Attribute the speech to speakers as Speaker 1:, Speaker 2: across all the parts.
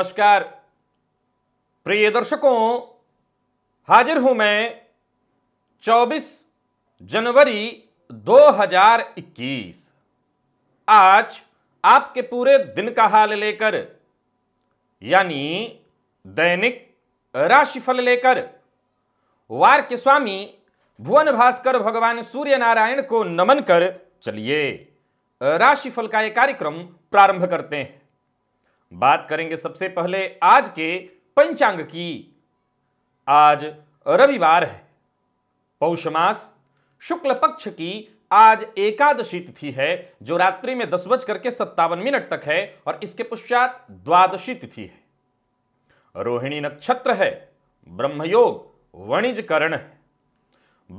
Speaker 1: नमस्कार प्रिय दर्शकों हाजिर हूं मैं 24 जनवरी 2021 आज आपके पूरे दिन का हाल लेकर यानी दैनिक राशिफल लेकर वार के स्वामी भुवन भास्कर भगवान सूर्य नारायण को नमन कर चलिए राशिफल का यह कार्यक्रम प्रारंभ करते हैं बात करेंगे सबसे पहले आज के पंचांग की आज रविवार है पौषमास शुक्ल पक्ष की आज एकादशी तिथि है जो रात्रि में दस बज करके सत्तावन मिनट तक है और इसके पश्चात द्वादशी तिथि है रोहिणी नक्षत्र है ब्रह्मयोग वणिज करण है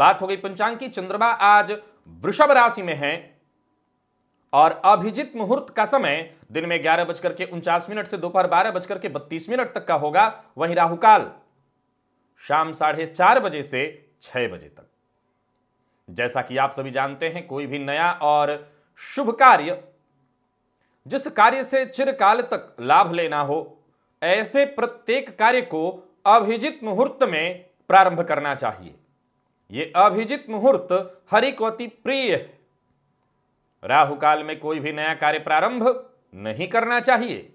Speaker 1: बात हो गई पंचांग की चंद्रमा आज वृषभ राशि में है और अभिजित मुहूर्त का समय दिन में ग्यारह बजकर के उनचास मिनट से दोपहर बारह बजकर के बत्तीस मिनट तक का होगा वहीं राहुकाल शाम साढ़े चार बजे से छह बजे तक जैसा कि आप सभी जानते हैं कोई भी नया और शुभ कार्य जिस कार्य से चिरकाल तक लाभ लेना हो ऐसे प्रत्येक कार्य को अभिजित मुहूर्त में प्रारंभ करना चाहिए यह अभिजित मुहूर्त हरिकवती प्रिय है राहु काल में कोई भी नया कार्य प्रारंभ नहीं करना चाहिए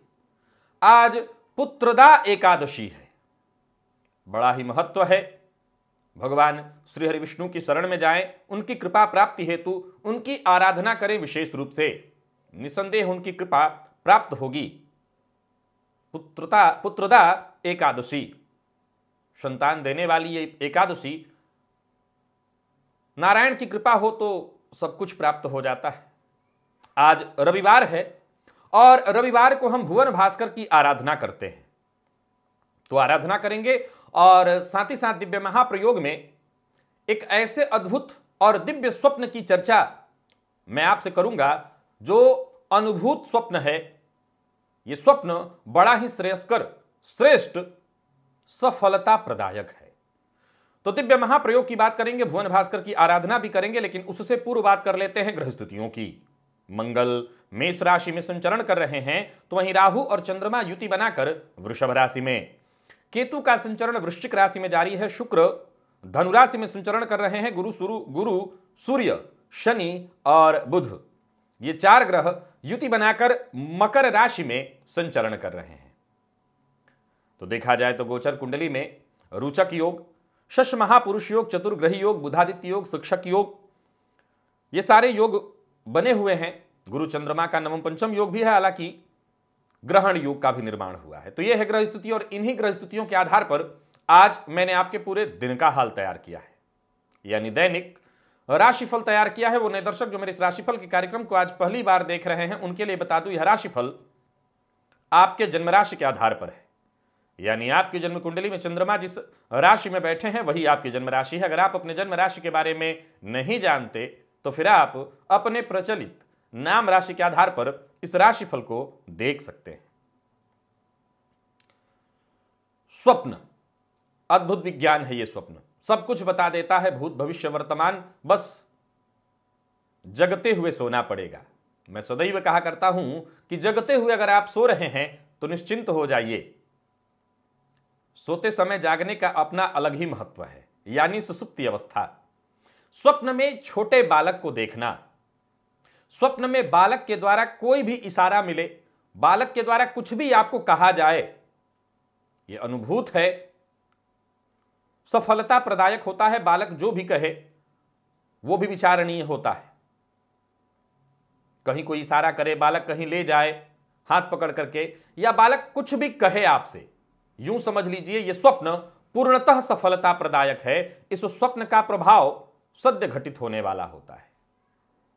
Speaker 1: आज पुत्रदा एकादशी है बड़ा ही महत्व है भगवान श्री हरि विष्णु की शरण में जाएं उनकी कृपा प्राप्ति हेतु उनकी आराधना करें विशेष रूप से निसंदेह उनकी कृपा प्राप्त होगी पुत्रता पुत्रदा एकादशी संतान देने वाली ये एकादशी नारायण की कृपा हो तो सब कुछ प्राप्त हो जाता है आज रविवार है और रविवार को हम भुवन भास्कर की आराधना करते हैं तो आराधना करेंगे और साथ ही साथ दिव्य महाप्रयोग में एक ऐसे अद्भुत और दिव्य स्वप्न की चर्चा मैं आपसे करूंगा जो अनुभूत स्वप्न है ये स्वप्न बड़ा ही श्रेयस्कर श्रेष्ठ सफलता प्रदायक है तो दिव्य महाप्रयोग की बात करेंगे भुवन भास्कर की आराधना भी करेंगे लेकिन उससे पूर्व बात कर लेते हैं गृहस्तुतियों की मंगल मेष राशि में संचरण कर रहे हैं तो वहीं राहु और चंद्रमा युति बनाकर वृषभ राशि में केतु का संचरण वृश्चिक राशि में जारी है शुक्र धनुराशि में संचरण कर रहे हैं गुरु सुरु गुरु सूर्य शनि और बुध ये चार ग्रह युति बनाकर मकर राशि में संचरण कर रहे हैं तो देखा जाए तो गोचर कुंडली में रुचक योग शश महापुरुष योग चतुर्ग्रही योग बुधादित्य योग शिक्षक योग ये सारे योग बने हुए हैं गुरु चंद्रमा का नवम पंचम योग भी है हालांकि ग्रहण योग का भी निर्माण हुआ है तो यह है ग्रह स्तुति और इन्हीं ग्रह स्तुतियों के आधार पर आज मैंने आपके पूरे दिन का हाल तैयार किया है यानी दैनिक राशिफल तैयार किया है वो नए दर्शक जो मेरे इस राशिफल के कार्यक्रम को आज पहली बार देख रहे हैं उनके लिए बता दू यह राशिफल आपके जन्म राशि के आधार पर है यानी आपकी जन्म कुंडली में चंद्रमा जिस राशि में बैठे हैं वही आपकी जन्म राशि है अगर आप अपने जन्म राशि के बारे में नहीं जानते तो फिर आप अपने प्रचलित नाम राशि के आधार पर इस राशिफल को देख सकते हैं स्वप्न अद्भुत विज्ञान है यह स्वप्न सब कुछ बता देता है भूत भविष्य वर्तमान बस जगते हुए सोना पड़ेगा मैं सदैव कहा करता हूं कि जगते हुए अगर आप सो रहे हैं तो निश्चिंत हो जाइए सोते समय जागने का अपना अलग ही महत्व है यानी सुसुप्ति अवस्था स्वप्न में छोटे बालक को देखना स्वप्न में बालक के द्वारा कोई भी इशारा मिले बालक के द्वारा कुछ भी आपको कहा जाए यह अनुभूत है सफलता प्रदायक होता है बालक जो भी कहे वो भी विचारणीय होता है कहीं कोई इशारा करे बालक कहीं ले जाए हाथ पकड़ करके या बालक कुछ भी कहे आपसे यूं समझ लीजिए यह स्वप्न पूर्णतः सफलता प्रदायक है इस स्वप्न का प्रभाव सद्य घटित होने वाला होता है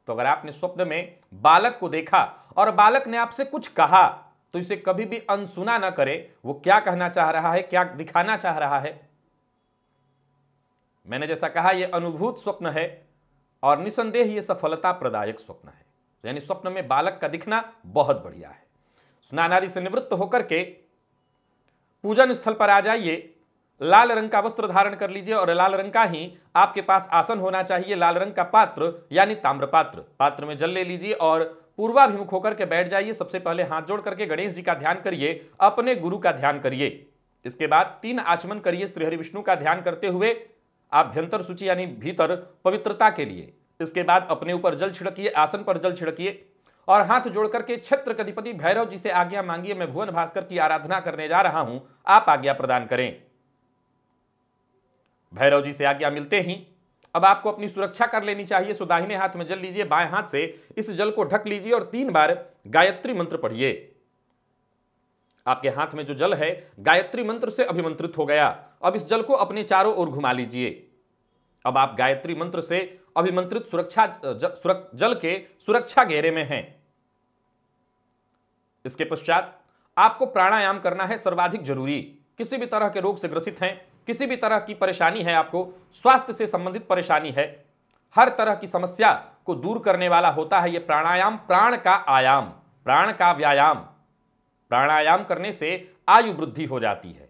Speaker 1: तो अगर आपने स्वप्न में बालक को देखा और बालक ने आपसे कुछ कहा तो इसे कभी भी अनसुना ना करे वो क्या कहना चाह रहा है क्या दिखाना चाह रहा है मैंने जैसा कहा यह अनुभूत स्वप्न है और निसंदेह ये सफलता प्रदायक स्वप्न है यानी स्वप्न में बालक का दिखना बहुत बढ़िया है स्नानादि से निवृत्त होकर के पूजन स्थल पर आ जाइए लाल रंग का वस्त्र धारण कर लीजिए और लाल रंग का ही आपके पास आसन होना चाहिए लाल रंग का पात्र यानी ताम्र पात्र पात्र में जल ले लीजिए और पूर्वाभिमुख होकर के बैठ जाइए सबसे पहले हाथ जोड़ करके गणेश जी का ध्यान करिए अपने गुरु का ध्यान करिए इसके बाद तीन आचमन करिए श्रीहरि विष्णु का ध्यान करते हुए आभ्यंतर सूची यानी भीतर पवित्रता के लिए इसके बाद अपने ऊपर जल छिड़किए आसन पर जल छिड़किए और हाथ जोड़ करके क्षेत्र कधिपति भैरव जी से आज्ञा मांगिए मैं भुवन भास्कर की आराधना करने जा रहा हूं आप आज्ञा प्रदान करें भैरव जी से आज्ञा मिलते ही अब आपको अपनी सुरक्षा कर लेनी चाहिए सुदाहिने हाथ में जल लीजिए बाएं हाथ से इस जल को ढक लीजिए और तीन बार गायत्री मंत्र पढ़िए आपके हाथ में जो जल है गायत्री मंत्र से अभिमंत्रित हो गया अब इस जल को अपने चारों ओर घुमा लीजिए अब आप गायत्री मंत्र से अभिमंत्रित सुरक्षा ज, जल के सुरक्षा घेरे में हैं इसके पश्चात आपको प्राणायाम करना है सर्वाधिक जरूरी किसी भी तरह के रोग से ग्रसित हैं किसी भी तरह की परेशानी है आपको स्वास्थ्य से संबंधित परेशानी है हर तरह की समस्या को दूर करने वाला होता है ये प्राणायाम प्राण का आयाम प्राण का व्यायाम प्राणायाम करने से आयु वृद्धि हो जाती है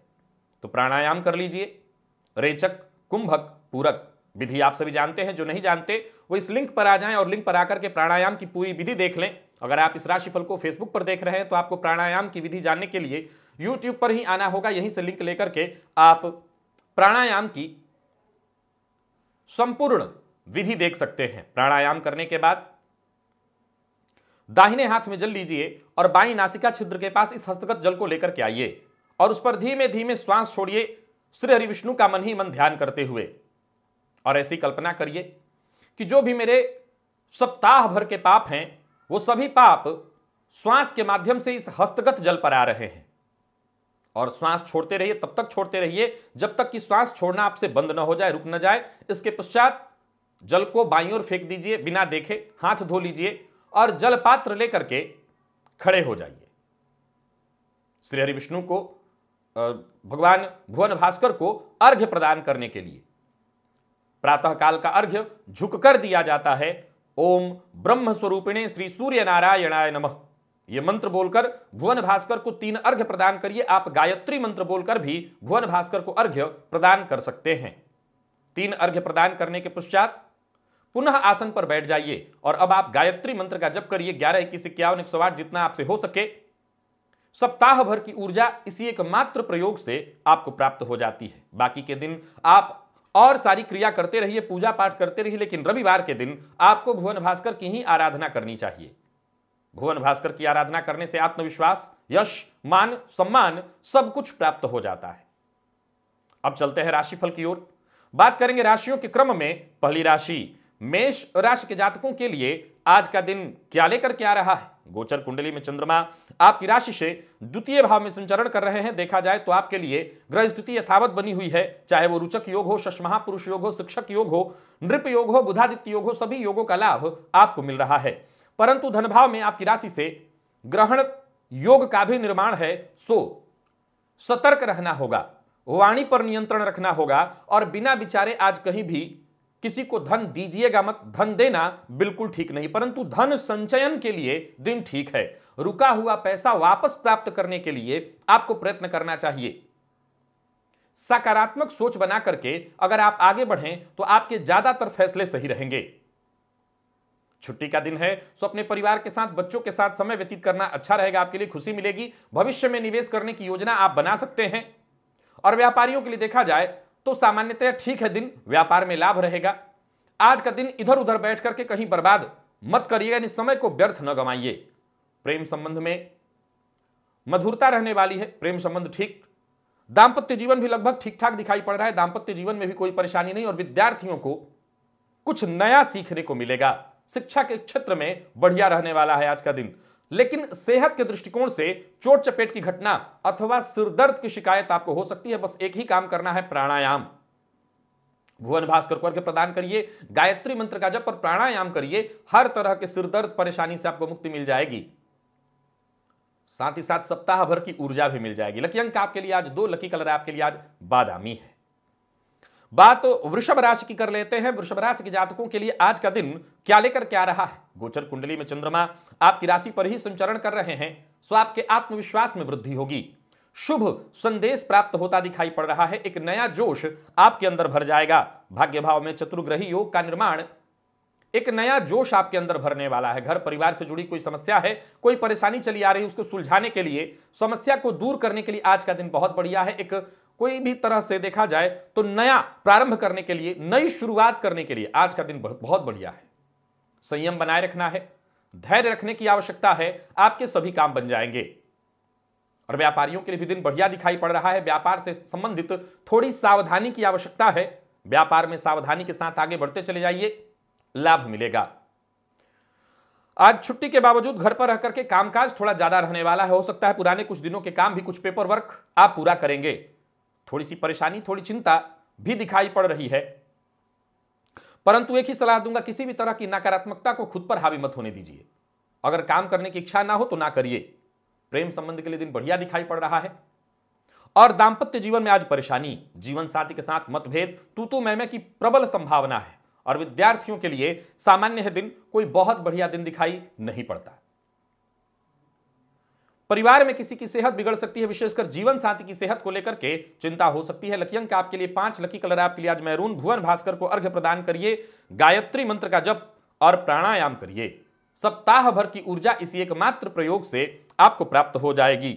Speaker 1: तो प्राणायाम कर लीजिए रेचक कुंभक पूरक विधि आप सभी जानते हैं जो नहीं जानते वो इस लिंक पर आ जाएं और लिंक पर आकर के प्राणायाम की पूरी विधि देख लें अगर आप इस राशिफल को फेसबुक पर देख रहे हैं तो आपको प्राणायाम की विधि जानने के लिए यूट्यूब पर ही आना होगा यहीं से लिंक लेकर के आप प्राणायाम की संपूर्ण विधि देख सकते हैं प्राणायाम करने के बाद दाहिने हाथ में जल लीजिए और बाई नासिका छिद्र के पास इस हस्तगत जल को लेकर के आइए और उस पर धीमे धीमे श्वास छोड़िए श्री हरि विष्णु का मन ही मन ध्यान करते हुए और ऐसी कल्पना करिए कि जो भी मेरे सप्ताह भर के पाप हैं वो सभी पाप श्वास के माध्यम से इस हस्तगत जल पर आ रहे हैं और श्वास छोड़ते रहिए तब तक छोड़ते रहिए जब तक कि श्वास छोड़ना आपसे बंद ना हो जाए रुक ना जाए इसके पश्चात जल को बाई ओर फेंक दीजिए बिना देखे हाथ धो लीजिए और जल पात्र लेकर के खड़े हो जाइए श्री हरि विष्णु को भगवान भुवन भास्कर को अर्घ्य प्रदान करने के लिए प्रातःकाल का अर्घ्य झुक कर दिया जाता है ओम ब्रह्म स्वरूपिणे श्री सूर्य नारायणाय नमः ये मंत्र बोलकर भुवन भास्कर को तीन अर्घ्य प्रदान करिए आप गायत्री मंत्र बोलकर भी भुवन भास्कर को अर्घ्य प्रदान कर सकते हैं तीन अर्घ्य प्रदान करने के पश्चात पुनः आसन पर बैठ जाइए और अब आप गायत्री मंत्र का जप करिए ग्यारह इक्कीस इक्यावन एक सौ आठ जितना आपसे हो सके सप्ताह भर की ऊर्जा इसी एक मात्र प्रयोग से आपको प्राप्त हो जाती है बाकी के दिन आप और सारी क्रिया करते रहिए पूजा पाठ करते रहिए लेकिन रविवार के दिन आपको भुवन भास्कर की ही आराधना करनी चाहिए भुवन भास्कर की आराधना करने से आत्मविश्वास यश मान सम्मान सब कुछ प्राप्त हो जाता है अब चलते हैं राशिफल की ओर बात करेंगे राशियों के क्रम में पहली राशि मेष राशि के जातकों के लिए आज का दिन क्या लेकर के आ रहा है गोचर कुंडली में चंद्रमा आपकी राशि से द्वितीय भाव में संचरण कर रहे हैं देखा जाए तो आपके लिए ग्रह स्थिति यथावत बनी हुई है चाहे वो रुचक योग हो शशमहा पुरुष योग हो शिक्षक योग हो नृप योग हो बुधादित्य योग हो सभी योगों का लाभ आपको मिल रहा है परंतु धनभाव में आपकी राशि से ग्रहण योग का भी निर्माण है सो सतर्क रहना होगा वाणी पर नियंत्रण रखना होगा और बिना विचारे आज कहीं भी किसी को धन दीजिएगा मत धन देना बिल्कुल ठीक नहीं परंतु धन संचयन के लिए दिन ठीक है रुका हुआ पैसा वापस प्राप्त करने के लिए आपको प्रयत्न करना चाहिए सकारात्मक सोच बना करके अगर आप आगे बढ़ें तो आपके ज्यादातर फैसले सही रहेंगे छुट्टी का दिन है सो अपने परिवार के साथ बच्चों के साथ समय व्यतीत करना अच्छा रहेगा आपके लिए खुशी मिलेगी भविष्य में निवेश करने की योजना आप बना सकते हैं और व्यापारियों के लिए देखा जाए तो सामान्यतः ठीक है दिन व्यापार में लाभ रहेगा आज का दिन इधर उधर बैठ करके कहीं बर्बाद मत करिएगा यानी समय को व्यर्थ न गवाइए प्रेम संबंध में मधुरता रहने वाली है प्रेम संबंध ठीक दाम्पत्य जीवन भी लगभग ठीक ठाक दिखाई पड़ रहा है दाम्पत्य जीवन में भी कोई परेशानी नहीं और विद्यार्थियों को कुछ नया सीखने को मिलेगा शिक्षा के क्षेत्र में बढ़िया रहने वाला है आज का दिन लेकिन सेहत के दृष्टिकोण से चोट चपेट की घटना अथवा सिरदर्द की शिकायत आपको हो सकती है बस एक ही काम करना है प्राणायाम भुवन भास्कर को अर्घ्य प्रदान करिए गायत्री मंत्र का जब पर प्राणायाम करिए हर तरह के सिरदर्द परेशानी से आपको मुक्ति मिल जाएगी साथ ही साथ सप्ताह भर की ऊर्जा भी मिल जाएगी लकी अंक आपके लिए आज दो लकी कलर आपके लिए आज बादामी है बात वृषभ राशि की कर लेते हैं वृषभ राशि के जातकों के लिए आज का दिन क्या लेकर क्या रहा है गोचर कुंडली में चंद्रमा आपकी राशि पर ही संचरण कर रहे हैं सो आपके आत्मविश्वास में वृद्धि होगी शुभ संदेश प्राप्त होता दिखाई पड़ रहा है एक नया जोश आपके अंदर भर जाएगा भाग्य भाव में चतुर्ग्रही योग का निर्माण एक नया जोश आपके अंदर भरने वाला है घर परिवार से जुड़ी कोई समस्या है कोई परेशानी चली आ रही है उसको सुलझाने के लिए समस्या को दूर करने के लिए आज का दिन बहुत बढ़िया है एक कोई भी तरह से देखा जाए तो नया प्रारंभ करने के लिए नई शुरुआत करने के लिए आज का दिन बहुत बढ़िया है संयम बनाए रखना है धैर्य रखने की आवश्यकता है आपके सभी काम बन जाएंगे और व्यापारियों के लिए भी दिन बढ़िया दिखाई पड़ रहा है व्यापार से संबंधित थोड़ी सावधानी की आवश्यकता है व्यापार में सावधानी के साथ आगे बढ़ते चले जाइए लाभ मिलेगा आज छुट्टी के बावजूद घर पर रह करके कामकाज थोड़ा ज्यादा रहने वाला है हो सकता है पुराने कुछ दिनों के काम भी कुछ पेपर वर्क आप पूरा करेंगे थोड़ी सी परेशानी थोड़ी चिंता भी दिखाई पड़ रही है परंतु एक ही सलाह दूंगा किसी भी तरह की नकारात्मकता को खुद पर हावी मत होने दीजिए अगर काम करने की इच्छा ना हो तो ना करिए प्रेम संबंध के लिए दिन बढ़िया दिखाई पड़ रहा है और दाम्पत्य जीवन में आज परेशानी जीवन साथी के साथ मतभेद तू तू मैं की प्रबल संभावना है और विद्यार्थियों के लिए सामान्य है दिन कोई बहुत बढ़िया दिन दिखाई नहीं पड़ता परिवार में किसी की सेहत बिगड़ सकती है विशेषकर जीवन साथी की सेहत को लेकर के चिंता हो सकती है लकी अंक आपके लिए पांच लकी कलर आपके लिए आज मैरून भुवन भास्कर को अर्घ्य प्रदान करिए गायत्री मंत्र का जप और प्राणायाम करिए सप्ताह भर की ऊर्जा इसी एकमात्र प्रयोग से आपको प्राप्त हो जाएगी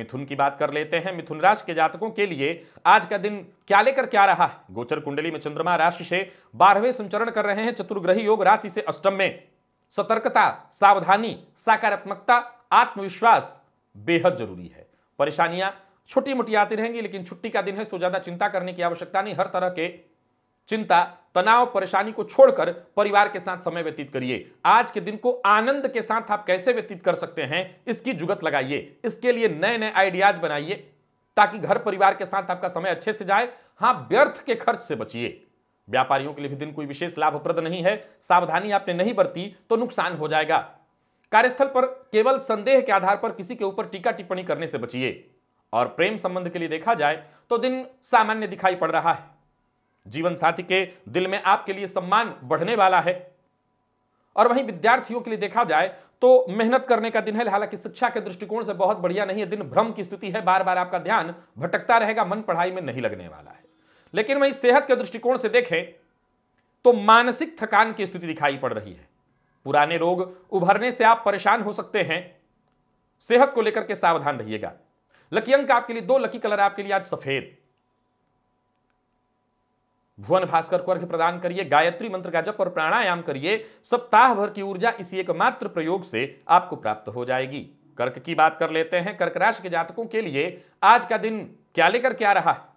Speaker 1: मिथुन की बात कर लेते हैं मिथुन राशि के जातकों के लिए आज का दिन क्या लेकर क्या रहा है गोचर कुंडली में चंद्रमा राशि से बारहवें संचरण कर रहे हैं चतुर्ग्रही योग राशि से अष्टम में सतर्कता सावधानी सकारात्मकता आत्मविश्वास बेहद जरूरी है परेशानियां छोटी मोटी आती रहेंगी लेकिन छुट्टी का दिन है सो ज्यादा चिंता करने की आवश्यकता नहीं हर तरह के चिंता तनाव परेशानी को छोड़कर परिवार के साथ समय व्यतीत करिए आज के दिन को आनंद के साथ आप कैसे व्यतीत कर सकते हैं इसकी जुगत लगाइए इसके लिए नए नए आइडियाज बनाइए ताकि घर परिवार के साथ आपका समय अच्छे से जाए हाँ व्यर्थ के खर्च से बचिए व्यापारियों के लिए भी दिन कोई विशेष लाभप्रद नहीं है सावधानी आपने नहीं बरती तो नुकसान हो जाएगा कार्यस्थल पर केवल संदेह के आधार पर किसी के ऊपर टीका टिप्पणी करने से बचिए और प्रेम संबंध के लिए देखा जाए तो दिन सामान्य दिखाई पड़ रहा है जीवन साथी के दिल में आपके लिए सम्मान बढ़ने वाला है और वहीं विद्यार्थियों के लिए देखा जाए तो मेहनत करने का दिन है हालांकि शिक्षा के दृष्टिकोण से बहुत बढ़िया नहीं है दिन भ्रम की स्थिति है बार बार आपका ध्यान भटकता रहेगा मन पढ़ाई में नहीं लगने वाला है लेकिन वहीं सेहत के दृष्टिकोण से देखें तो मानसिक थकान की स्थिति दिखाई पड़ रही है पुराने रोग उभरने से आप परेशान हो सकते हैं सेहत को लेकर के सावधान रहिएगा लकी अंक आपके लिए दो लकी कलर आपके लिए आज सफेद भुवन भास्कर को अर्घ्य प्रदान करिए गायत्री मंत्र का जप और प्राणायाम करिए सप्ताह भर की ऊर्जा इसी एकमात्र प्रयोग से आपको प्राप्त हो जाएगी कर्क की बात कर लेते हैं कर्क राशि के जातकों के लिए आज का दिन क्या लेकर के आ रहा है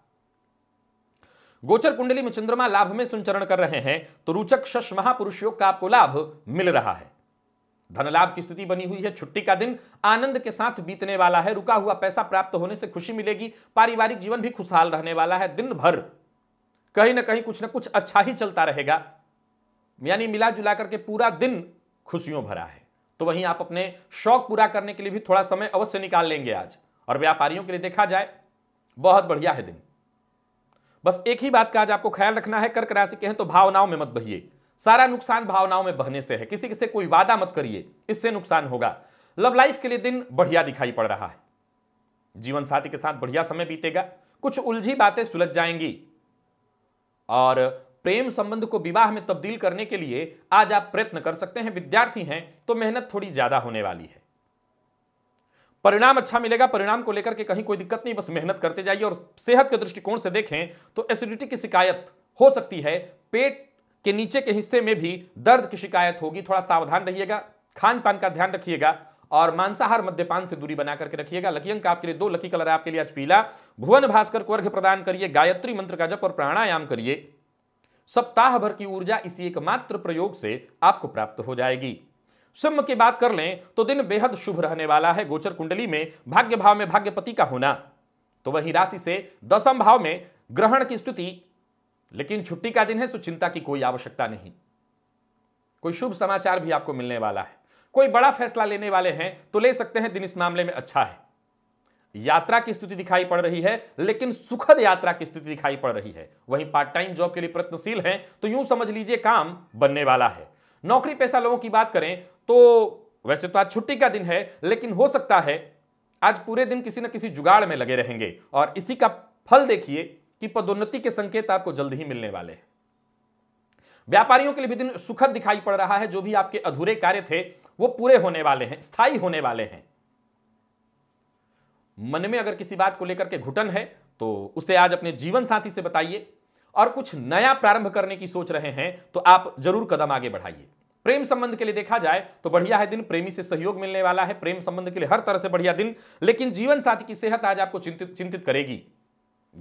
Speaker 1: गोचर कुंडली में चंद्रमा लाभ में संचरण कर रहे हैं तो रोचक शश महापुरुष योग का आपको लाभ मिल रहा है धन लाभ की स्थिति बनी हुई है छुट्टी का दिन आनंद के साथ बीतने वाला है रुका हुआ पैसा प्राप्त होने से खुशी मिलेगी पारिवारिक जीवन भी खुशहाल रहने वाला है दिन भर कहीं ना कहीं कुछ ना कुछ अच्छा ही चलता रहेगा यानी मिला जुला करके पूरा दिन खुशियों भरा है तो वहीं आप अपने शौक पूरा करने के लिए भी थोड़ा समय अवश्य निकाल लेंगे आज और व्यापारियों के लिए देखा जाए बहुत बढ़िया है दिन बस एक ही बात का आज आपको ख्याल रखना है कर्क राशि के हैं तो भावनाओं में मत बहिए सारा नुकसान भावनाओं में बहने से है किसी से कोई वादा मत करिए इससे नुकसान होगा लव लाइफ के लिए दिन बढ़िया दिखाई पड़ रहा है जीवन साथी के साथ बढ़िया समय बीतेगा कुछ उलझी बातें सुलझ जाएंगी और प्रेम संबंध को विवाह में तब्दील करने के लिए आज आप प्रयत्न कर सकते हैं विद्यार्थी हैं तो मेहनत थोड़ी ज्यादा होने वाली है परिणाम अच्छा मिलेगा परिणाम को लेकर के कहीं कोई दिक्कत नहीं बस मेहनत करते जाइए और सेहत के दृष्टिकोण से देखें तो एसिडिटी की शिकायत हो सकती है पेट के नीचे के हिस्से में भी दर्द की शिकायत होगी थोड़ा सावधान रहिएगा खान पान का ध्यान रखिएगा और मांसाहार मद्यपान से दूरी बना करके रखिएगा लकी अंक आपके लिए दो लकी कलर आपके लिए आज पीला भुवन भास्कर को अर्घ्य प्रदान करिए गायत्री मंत्र का जप और प्राणायाम करिए सप्ताह भर की ऊर्जा इसी एकमात्र प्रयोग से आपको प्राप्त हो जाएगी सिंह की बात कर लें तो दिन बेहद शुभ रहने वाला है गोचर कुंडली में भाग्य भाव में भाग्यपति का होना तो वही राशि से दसम भाव में ग्रहण की स्तुति लेकिन छुट्टी का दिन है सो चिंता की कोई आवश्यकता नहीं कोई शुभ समाचार भी आपको मिलने वाला है कोई बड़ा फैसला लेने वाले हैं तो ले सकते हैं दिन इस मामले में अच्छा है यात्रा की स्थिति दिखाई पड़ रही है लेकिन सुखद यात्रा की स्थिति दिखाई पड़ रही है वहीं पार्ट टाइम जॉब के लिए प्रयत्नशील हैं तो यूं समझ लीजिए काम बनने वाला है नौकरी पैसा लोगों की बात करें तो वैसे तो आज छुट्टी का दिन है लेकिन हो सकता है आज पूरे दिन किसी न किसी जुगाड़ में लगे रहेंगे और इसी का फल देखिए कि पदोन्नति के संकेत आपको जल्द ही मिलने वाले हैं व्यापारियों के लिए भी दिन सुखद दिखाई पड़ रहा है जो भी आपके अधूरे कार्य थे वो पूरे होने वाले हैं स्थायी होने वाले हैं मन में अगर किसी बात को लेकर के घुटन है तो उसे आज अपने जीवन साथी से बताइए और कुछ नया प्रारंभ करने की सोच रहे हैं तो आप जरूर कदम आगे बढ़ाइए प्रेम संबंध के लिए देखा जाए तो बढ़िया है दिन प्रेमी से सहयोग मिलने वाला है प्रेम संबंध के लिए हर तरह से बढ़िया दिन लेकिन जीवन साथी की सेहत आज आपको चिंतित चिंतित करेगी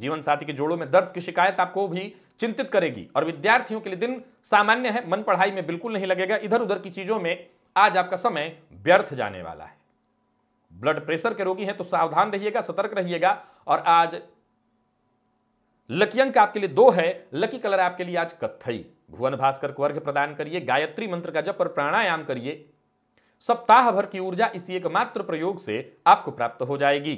Speaker 1: जीवन साथी के जोड़ों में दर्द की शिकायत आपको भी चिंतित करेगी और विद्यार्थियों के लिए दिन सामान्य है मन पढ़ाई में बिल्कुल नहीं लगेगा इधर उधर की चीजों में आज आपका समय व्यर्थ जाने वाला है ब्लड प्रेशर के रोगी हैं तो सावधान रहिएगा सतर्क रहिएगा और आज लकी अंक आपके लिए दो है लकी कलर आपके लिए आज कत्थई भुवन भास्कर को अर्घ्य प्रदान करिए गायत्री मंत्र का जप और प्राणायाम करिए सप्ताह भर की ऊर्जा इसी एकमात्र प्रयोग से आपको प्राप्त हो जाएगी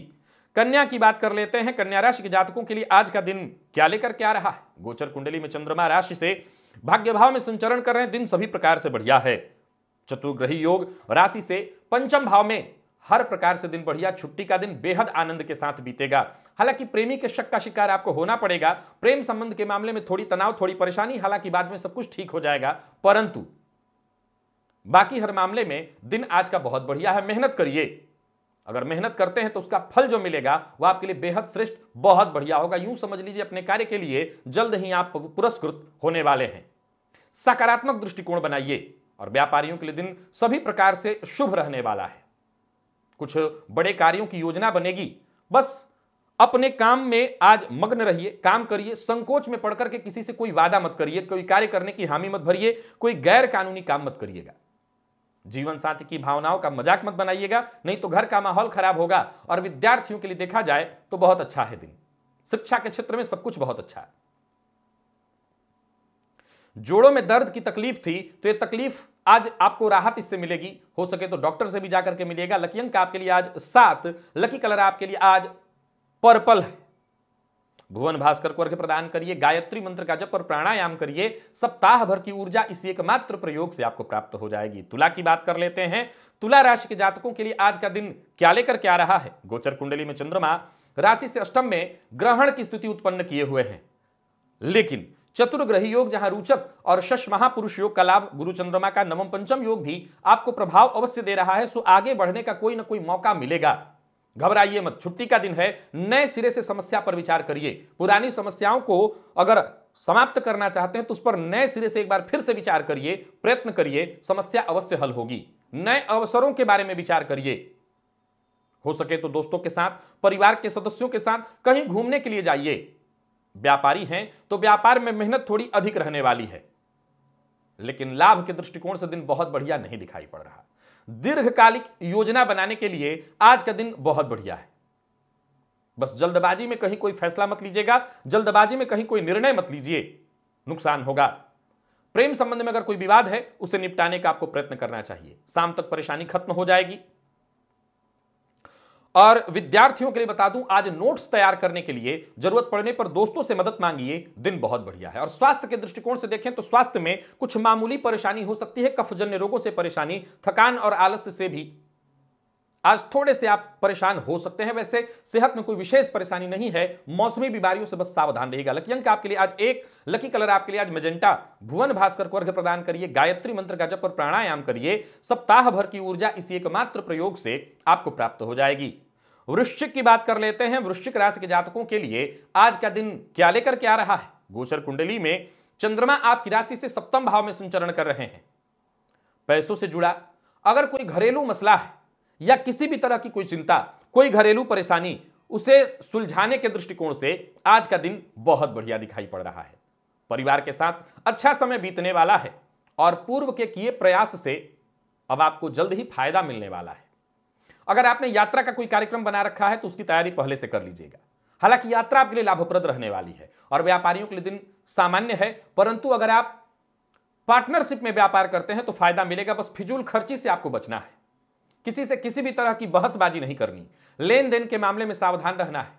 Speaker 1: कन्या की बात कर लेते हैं कन्या राशि के जातकों के लिए आज का दिन क्या लेकर क्या रहा है गोचर कुंडली में चंद्रमा राशि से भाग्य भाव में संचरण कर रहे हैं दिन सभी प्रकार से बढ़िया है चतुर्ग्रही योग राशि से पंचम भाव में हर प्रकार से दिन बढ़िया छुट्टी का दिन बेहद आनंद के साथ बीतेगा हालांकि प्रेमी के शक का शिकार आपको होना पड़ेगा प्रेम संबंध के मामले में थोड़ी तनाव थोड़ी परेशानी हालांकि बाद में सब कुछ ठीक हो जाएगा परंतु बाकी हर मामले में दिन आज का बहुत बढ़िया है मेहनत करिए अगर मेहनत करते हैं तो उसका फल जो मिलेगा वह आपके लिए बेहद श्रेष्ठ बहुत बढ़िया होगा यूं समझ लीजिए अपने कार्य के लिए जल्द ही आप पुरस्कृत होने वाले हैं सकारात्मक दृष्टिकोण बनाइए और व्यापारियों के लिए दिन सभी प्रकार से शुभ रहने वाला है कुछ बड़े कार्यों की योजना बनेगी बस अपने काम में आज मग्न रहिए काम करिए संकोच में पड़कर के किसी से कोई वादा मत करिए कोई कार्य करने की हामी मत भरिए कोई गैर कानूनी काम मत करिएगा जीवन साथी की भावनाओं का मजाक मत बनाइएगा नहीं तो घर का माहौल खराब होगा और विद्यार्थियों के लिए देखा जाए तो बहुत अच्छा है दिन शिक्षा के क्षेत्र में सब कुछ बहुत अच्छा है जोड़ों में दर्द की तकलीफ थी तो ये तकलीफ आज आपको राहत इससे मिलेगी हो सके तो डॉक्टर से भी जाकर के मिलेगा लकी अंक आपके लिए आज सात लकी कलर आपके लिए आज पर्पल है भुवन भास्कर को अर्घ्य प्रदान करिए गायत्री मंत्र का जप और प्राणायाम करिए सप्ताह भर की ऊर्जा इस एकमात्र प्रयोग से आपको प्राप्त हो जाएगी तुला की बात कर लेते हैं तुला राशि के जातकों के लिए आज का दिन क्या लेकर क्या रहा है गोचर कुंडली में चंद्रमा राशि से अष्टम में ग्रहण की स्थिति उत्पन्न किए हुए हैं लेकिन चतुर्ग्रही योग जहां रूचक और शश महापुरुष योग का लाभ गुरु चंद्रमा का नवम पंचम योग भी आपको प्रभाव अवश्य दे रहा है सो आगे बढ़ने का कोई ना कोई मौका मिलेगा घबराइए मत छुट्टी का दिन है नए सिरे से समस्या पर विचार करिए पुरानी समस्याओं को अगर समाप्त करना चाहते हैं तो उस पर नए सिरे से एक बार फिर से विचार करिए प्रयत्न करिए समस्या अवश्य हल होगी नए अवसरों के बारे में विचार करिए हो सके तो दोस्तों के साथ परिवार के सदस्यों के साथ कहीं घूमने के लिए जाइए व्यापारी हैं तो व्यापार में मेहनत थोड़ी अधिक रहने वाली है लेकिन लाभ के दृष्टिकोण से दिन बहुत बढ़िया नहीं दिखाई पड़ रहा दीर्घकालिक योजना बनाने के लिए आज का दिन बहुत बढ़िया है बस जल्दबाजी में कहीं कोई फैसला मत लीजिएगा जल्दबाजी में कहीं कोई निर्णय मत लीजिए नुकसान होगा प्रेम संबंध में अगर कोई विवाद है उसे निपटाने का आपको प्रयत्न करना चाहिए शाम तक परेशानी खत्म हो जाएगी और विद्यार्थियों के लिए बता दूं आज नोट्स तैयार करने के लिए जरूरत पड़ने पर दोस्तों से मदद मांगिए दिन बहुत बढ़िया है और स्वास्थ्य के दृष्टिकोण से देखें तो स्वास्थ्य में कुछ मामूली परेशानी हो सकती है कफजन्य रोगों से परेशानी थकान और आलस्य से भी आज थोड़े से आप परेशान हो सकते हैं वैसे सेहत में कोई विशेष परेशानी नहीं है मौसमी बीमारियों से बस सावधान रहेगा लकी अंक आपके लिए आज एक लकी कलर आपके लिए आज मेजेंटा भुवन भास्कर को अर्घ्य प्रदान करिए गायत्री मंत्र का जप और प्राणायाम करिए सप्ताह भर की ऊर्जा इसी एकमात्र प्रयोग से आपको प्राप्त हो जाएगी वृश्चिक की बात कर लेते हैं वृश्चिक राशि के जातकों के लिए आज का दिन क्या लेकर के आ रहा है गोचर कुंडली में चंद्रमा आपकी राशि से सप्तम भाव में संचरण कर रहे हैं पैसों से जुड़ा अगर कोई घरेलू मसला है या किसी भी तरह की कोई चिंता कोई घरेलू परेशानी उसे सुलझाने के दृष्टिकोण से आज का दिन बहुत बढ़िया दिखाई पड़ रहा है परिवार के साथ अच्छा समय बीतने वाला है और पूर्व के किए प्रयास से अब आपको जल्द ही फायदा मिलने वाला है अगर आपने यात्रा का कोई कार्यक्रम बना रखा है तो उसकी तैयारी पहले से कर लीजिएगा हालांकि यात्रा आपके लिए लाभप्रद रहने वाली है और व्यापारियों के लिए दिन सामान्य है परंतु अगर आप पार्टनरशिप में व्यापार करते हैं तो फायदा मिलेगा बस फिजूल खर्ची से आपको बचना है किसी से किसी भी तरह की बहसबाजी नहीं करनी लेन देन के मामले में सावधान रहना है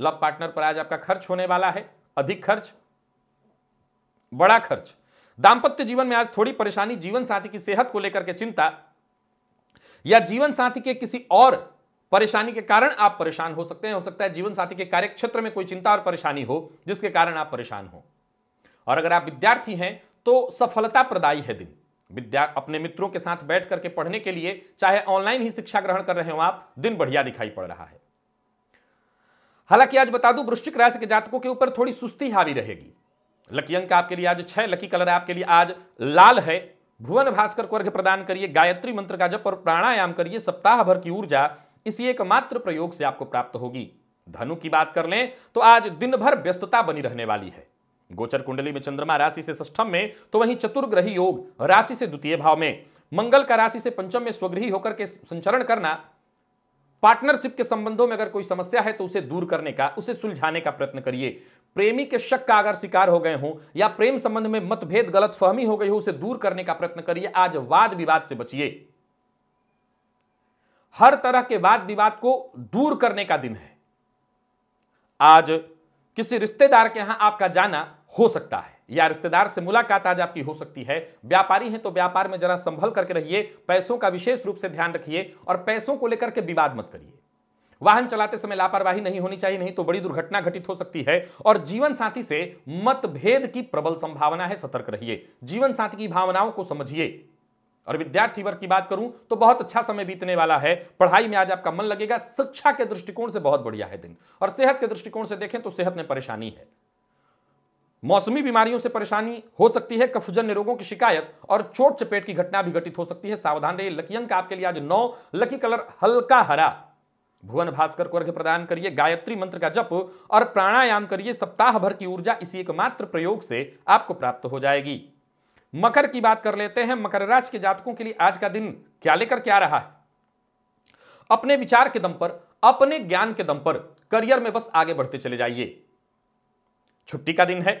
Speaker 1: लव पार्टनर पर आज आपका खर्च होने वाला है अधिक खर्च बड़ा खर्च दाम्पत्य जीवन में आज थोड़ी परेशानी जीवन साथी की सेहत को लेकर के चिंता या जीवन साथी के किसी और परेशानी के कारण आप परेशान हो सकते हैं हो सकता है जीवन साथी के कार्य क्षेत्र में कोई चिंता और परेशानी हो जिसके कारण आप परेशान हो और अगर आप विद्यार्थी हैं तो सफलता प्रदायी है दिन विद्या अपने मित्रों के साथ बैठ करके पढ़ने के लिए चाहे ऑनलाइन ही शिक्षा ग्रहण कर रहे हो आप दिन बढ़िया दिखाई पड़ रहा है हालांकि आज बता दूं वृश्चिक राशि के जातकों के ऊपर थोड़ी सुस्ती हावी रहेगी लकी अंक आपके लिए आज छह लकी कलर आपके लिए आज लाल है भुवन भास्कर को अर्घ्य प्रदान करिए गायत्री मंत्र का जप और प्राणायाम करिए सप्ताह भर की ऊर्जा इसी एकमात्र प्रयोग से आपको प्राप्त होगी धनु की बात कर लें तो आज दिन भर व्यस्तता बनी रहने वाली है गोचर कुंडली में चंद्रमा राशि से सष्टम में तो वहीं चतुर्ग्रही योग राशि से द्वितीय भाव में मंगल का राशि से पंचम में स्वग्रही होकर के संचरण करना पार्टनरशिप के संबंधों में अगर कोई समस्या है तो उसे दूर करने का उसे सुलझाने का प्रयत्न करिए प्रेमी के शक का अगर शिकार हो गए हों या प्रेम संबंध में मतभेद गलत फहमी हो गई हो उसे दूर करने का प्रयत्न करिए आज वाद विवाद से बचिए हर तरह के वाद विवाद को दूर करने का दिन है आज किसी रिश्तेदार के यहां आपका जाना हो सकता है या रिश्तेदार से मुलाकात आज आपकी हो सकती है व्यापारी हैं तो व्यापार में जरा संभल करके रहिए पैसों का विशेष रूप से ध्यान रखिए और पैसों को लेकर के विवाद मत करिए वाहन चलाते समय लापरवाही नहीं होनी चाहिए नहीं तो बड़ी दुर्घटना घटित हो सकती है और जीवन साथी से मतभेद की प्रबल संभावना है सतर्क रहिए जीवन साथी की भावनाओं को समझिए और विद्यार्थी वर्ग की बात करूं तो बहुत अच्छा समय बीतने वाला है पढ़ाई में आज आपका मन लगेगा शिक्षा के दृष्टिकोण से बहुत बढ़िया है दिन और सेहत के दृष्टिकोण से देखें तो सेहत में परेशानी है मौसमी बीमारियों से परेशानी हो सकती है कफजन्य रोगों की शिकायत और चोट चपेट की घटना भी घटित हो सकती है सावधान रहिए लकी अंक आपके लिए आज नौ लकी कलर हल्का हरा भुवन भास्कर को अर्घ्य प्रदान करिए गायत्री मंत्र का जप और प्राणायाम करिए सप्ताह भर की ऊर्जा इसी एकमात्र प्रयोग से आपको प्राप्त हो जाएगी मकर की बात कर लेते हैं मकर राशि के जातकों के लिए आज का दिन क्या लेकर क्या रहा है अपने विचार के दम पर अपने ज्ञान के दम पर करियर में बस आगे बढ़ते चले जाइए छुट्टी का दिन है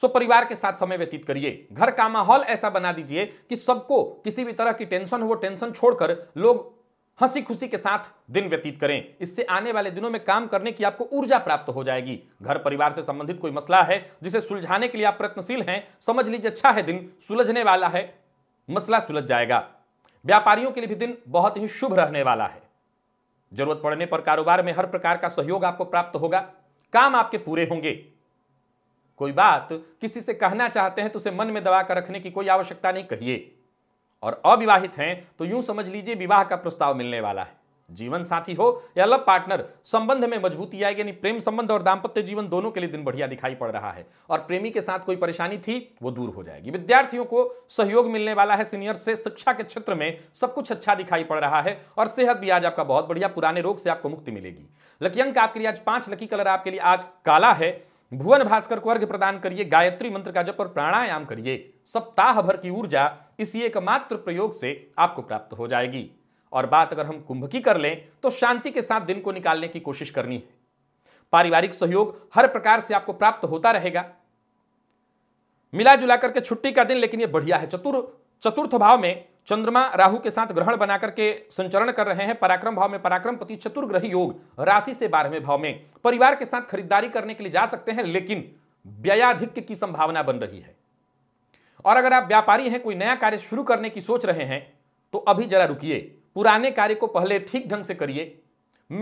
Speaker 1: सो परिवार के साथ समय व्यतीत करिए घर का माहौल ऐसा बना दीजिए कि सबको किसी भी तरह की टेंशन हो वो टेंशन छोड़कर लोग हंसी खुशी के साथ दिन व्यतीत करें इससे आने वाले दिनों में काम करने की आपको ऊर्जा प्राप्त हो जाएगी घर परिवार से संबंधित कोई मसला है जिसे सुलझाने के लिए आप प्रयत्नशील हैं समझ लीजिए अच्छा है दिन सुलझने वाला है मसला सुलझ जाएगा व्यापारियों के लिए भी दिन बहुत ही शुभ रहने वाला है जरूरत पड़ने पर कारोबार में हर प्रकार का सहयोग आपको प्राप्त होगा काम आपके पूरे होंगे कोई बात किसी से कहना चाहते हैं तो उसे मन में दबा कर रखने की कोई आवश्यकता नहीं कहिए और अविवाहित हैं तो यूं समझ लीजिए विवाह का प्रस्ताव मिलने वाला है जीवन साथी हो या लव पार्टनर संबंध में मजबूती आएगी यानी प्रेम संबंध और दाम्पत्य जीवन दोनों के लिए दिन बढ़िया दिखाई पड़ रहा है और प्रेमी के साथ कोई परेशानी थी वो दूर हो जाएगी विद्यार्थियों को सहयोग मिलने वाला है सीनियर से शिक्षा के क्षेत्र में सब कुछ अच्छा दिखाई पड़ रहा है और सेहत भी आज आपका बहुत बढ़िया पुराने रोग से आपको मुक्ति मिलेगी लकी अंक आपके लिए आज पांच लकी कलर आपके लिए आज काला है भुवन भास्कर को अर्घ्य प्रदान करिए गायत्री मंत्र का जप और प्राणायाम करिए सप्ताह भर की ऊर्जा इसी एकमात्र प्रयोग से आपको प्राप्त हो जाएगी और बात अगर हम कुंभ की कर लें तो शांति के साथ दिन को निकालने की कोशिश करनी है पारिवारिक सहयोग हर प्रकार से आपको प्राप्त होता रहेगा मिला जुला करके छुट्टी का दिन लेकिन यह बढ़िया है चतुर चतुर्थ भाव में चंद्रमा राहु के साथ ग्रहण बनाकर के संचरण कर रहे हैं पराक्रम भाव में पराक्रम पति चतुर्ग्रह योग राशि से बारहवें भाव में परिवार के साथ खरीदारी करने के लिए जा सकते हैं लेकिन व्ययाधिक्य की संभावना बन रही है और अगर आप व्यापारी हैं कोई नया कार्य शुरू करने की सोच रहे हैं तो अभी जरा रुकिए पुराने कार्य को पहले ठीक ढंग से करिए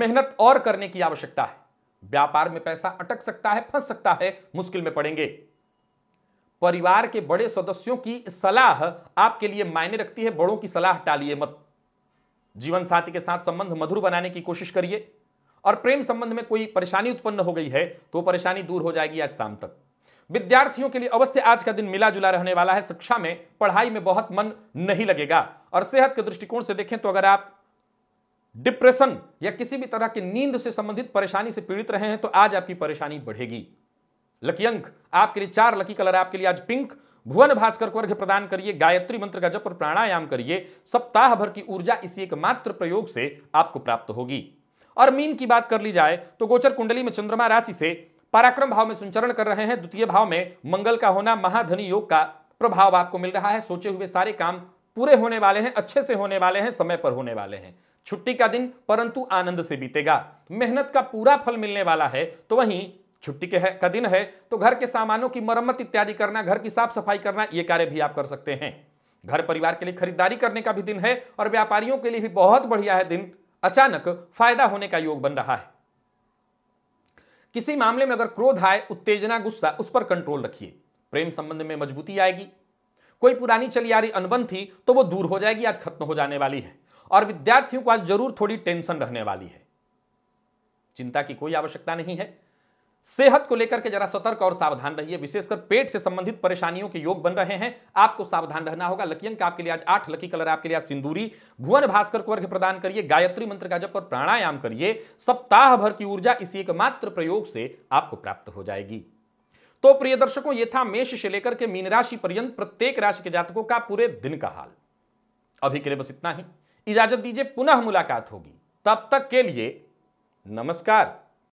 Speaker 1: मेहनत और करने की आवश्यकता है व्यापार में पैसा अटक सकता है फंस सकता है मुश्किल में पड़ेंगे परिवार के बड़े सदस्यों की सलाह आपके लिए मायने रखती है बड़ों की सलाह टालिए मत जीवन साथी के साथ संबंध मधुर बनाने की कोशिश करिए और प्रेम संबंध में कोई परेशानी उत्पन्न हो गई है तो परेशानी दूर हो जाएगी आज शाम तक विद्यार्थियों के लिए अवश्य आज का दिन मिला जुला रहने वाला है शिक्षा में पढ़ाई में बहुत मन नहीं लगेगा और सेहत के दृष्टिकोण से देखें तो अगर आप डिप्रेशन या किसी भी तरह की नींद से संबंधित परेशानी से पीड़ित रहे हैं तो आज आपकी परेशानी बढ़ेगी लकी अंक आपके लिए चार लकी कलर आपके लिए आज पिंक भुवन भास्कर को अर्घ्य प्रदान करिए गायत्री मंत्र का जप और प्राणायाम करिए सप्ताह भर की ऊर्जा इसी एक मात्र प्रयोग से आपको प्राप्त होगी और मीन की बात कर ली जाए तो गोचर कुंडली में चंद्रमा राशि से पराक्रम भाव में संचरण कर रहे हैं द्वितीय भाव में मंगल का होना महाधनी योग का प्रभाव आपको मिल रहा है सोचे हुए सारे काम पूरे होने वाले हैं अच्छे से होने वाले हैं समय पर होने वाले हैं छुट्टी का दिन परंतु आनंद से बीतेगा मेहनत का पूरा फल मिलने वाला है तो वहीं छुट्टी के है, का दिन है तो घर के सामानों की मरम्मत इत्यादि करना घर की साफ सफाई करना ये कार्य भी आप कर सकते हैं घर परिवार के लिए खरीदारी करने का भी दिन है और व्यापारियों के लिए भी बहुत बढ़िया है दिन अचानक फायदा होने का योग बन रहा है किसी मामले में अगर क्रोध आए उत्तेजना गुस्सा उस पर कंट्रोल रखिए प्रेम संबंध में मजबूती आएगी कोई पुरानी चली आ रही अनबन थी तो वो दूर हो जाएगी आज खत्म हो जाने वाली है और विद्यार्थियों को आज जरूर थोड़ी टेंशन रहने वाली है चिंता की कोई आवश्यकता नहीं है सेहत को लेकर के जरा सतर्क और सावधान रहिए विशेषकर पेट से संबंधित परेशानियों के योग बन रहे हैं आपको सावधान रहना होगा लकी अंक आपके लिए आज आठ लकी कलर आपके लिए आज सिंदूरी भुवन भास्कर को अर्घ्य प्रदान करिए गायत्री मंत्र का जप और प्राणायाम करिए सप्ताह भर की ऊर्जा इसी एकमात्र प्रयोग से आपको प्राप्त हो जाएगी तो प्रिय दर्शकों ये था मेष से लेकर के मीन राशि पर्यंत प्रत्येक राशि के जातकों का पूरे दिन का हाल अभी के लिए बस इतना ही इजाजत दीजिए पुनः मुलाकात होगी तब तक के लिए नमस्कार